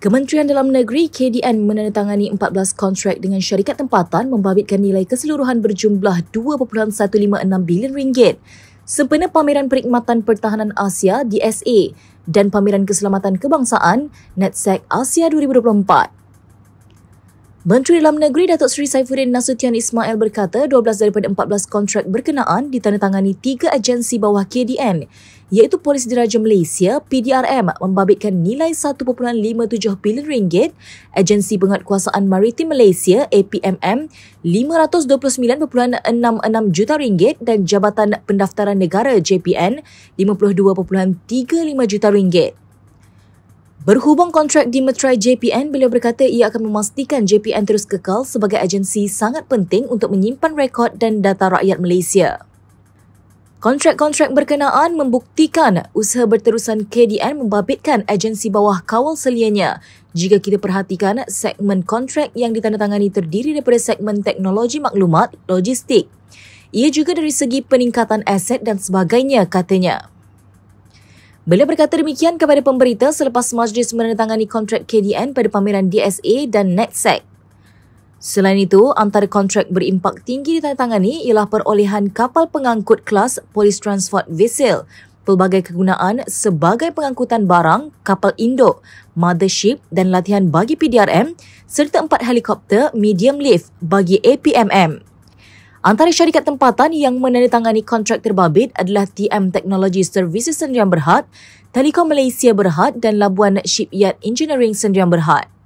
Kementerian Dalam Negeri KDN menandatangani 14 kontrak dengan syarikat tempatan membabitkan nilai keseluruhan berjumlah 2.156 bilion ringgit sempena pameran perkhidmatan pertahanan Asia DSA dan pameran keselamatan kebangsaan NetSec Asia 2024. Menteri Dalam Negeri Datuk Seri Saifuddin Nasution Ismail berkata 12 daripada 14 kontrak berkenaan ditandatangani tiga agensi bawah KDN iaitu Polis Diraja Malaysia PDRM membabitkan nilai 1.57 bilion ringgit, Agensi Penguatkuasaan Maritim Malaysia APMM 529.66 juta ringgit dan Jabatan Pendaftaran Negara JPN 52.35 juta ringgit. Berhubung kontrak di dimeterai JPN, beliau berkata ia akan memastikan JPN terus kekal sebagai agensi sangat penting untuk menyimpan rekod dan data rakyat Malaysia. Kontrak-kontrak berkenaan membuktikan usaha berterusan KDN membabitkan agensi bawah kawal selianya. Jika kita perhatikan, segmen kontrak yang ditandatangani terdiri daripada segmen teknologi maklumat, logistik. Ia juga dari segi peningkatan aset dan sebagainya, katanya. Beliau berkata demikian kepada pemberita selepas majlis menandatangani kontrak KDN pada pameran DSA dan NetSec. Selain itu, antara kontrak berimpak tinggi ditandatangani ialah perolehan kapal pengangkut kelas Polis Transport Vessel, pelbagai kegunaan sebagai pengangkutan barang, kapal induk, mothership dan latihan bagi PDRM serta empat helikopter medium lift bagi APMM. Antara syarikat tempatan yang menandatangani kontrak terbabit adalah TM Technology Services Sendirian Berhad, Telekom Malaysia Berhad dan Labuan Shipyard Engineering Sendirian Berhad.